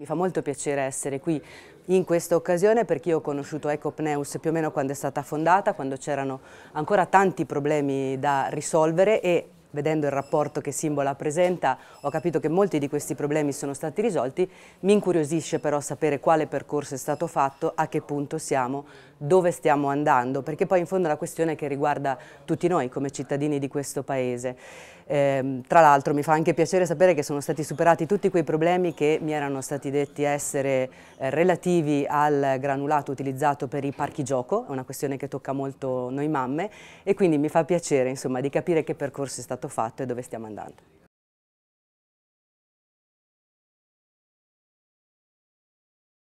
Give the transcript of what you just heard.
Mi fa molto piacere essere qui in questa occasione perché io ho conosciuto Ecopneus più o meno quando è stata fondata, quando c'erano ancora tanti problemi da risolvere e vedendo il rapporto che Simbola presenta, ho capito che molti di questi problemi sono stati risolti. Mi incuriosisce però sapere quale percorso è stato fatto, a che punto siamo, dove stiamo andando, perché poi in fondo la questione che riguarda tutti noi come cittadini di questo Paese. Eh, tra l'altro mi fa anche piacere sapere che sono stati superati tutti quei problemi che mi erano stati detti essere eh, relativi al granulato utilizzato per i parchi gioco, è una questione che tocca molto noi mamme e quindi mi fa piacere insomma, di capire che percorso è stato stato fatto e dove stiamo andando.